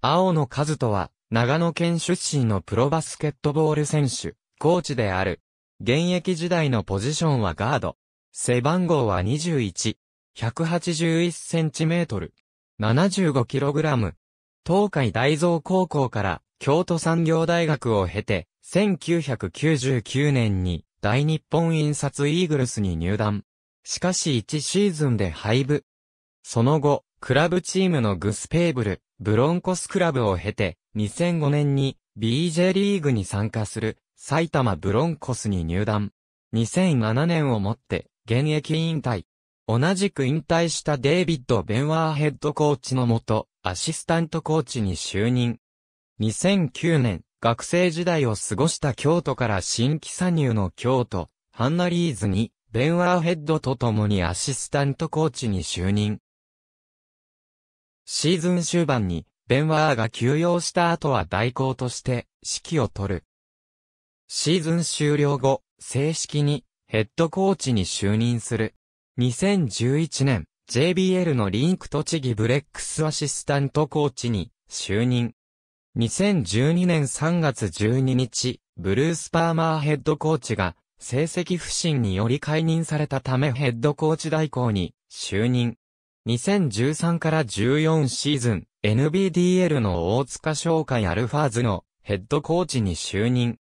青野和人は、長野県出身のプロバスケットボール選手、コーチである。現役時代のポジションはガード。背番号は21。1 8 1トル。7 5ラム。東海大蔵高校から京都産業大学を経て、1999年に大日本印刷イーグルスに入団。しかし1シーズンで敗部。その後、クラブチームのグスペーブル、ブロンコスクラブを経て、2005年に BJ リーグに参加する埼玉ブロンコスに入団。2007年をもって現役引退。同じく引退したデイビッド・ベンワーヘッドコーチのもと、アシスタントコーチに就任。2009年、学生時代を過ごした京都から新規参入の京都、ハンナリーズに、ベンワーヘッドと共にアシスタントコーチに就任。シーズン終盤に、ベンワーが休養した後は代行として指揮を取る。シーズン終了後、正式にヘッドコーチに就任する。2011年、JBL のリンク栃木ブレックスアシスタントコーチに就任。2012年3月12日、ブルース・パーマーヘッドコーチが成績不振により解任されたためヘッドコーチ代行に就任。2013から14シーズン、NBDL の大塚商会アルファーズのヘッドコーチに就任。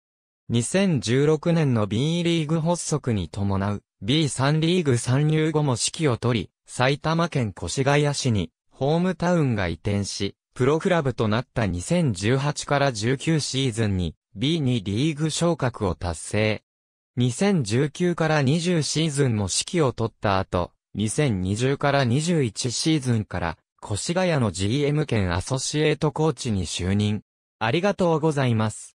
2016年の B リーグ発足に伴う B3 リーグ参入後も指揮を取り、埼玉県越谷市にホームタウンが移転し、プロクラブとなった2018から19シーズンに B2 リーグ昇格を達成。2019から20シーズンも指揮を取った後、2020から21シーズンから、越谷の GM 兼アソシエートコーチに就任。ありがとうございます。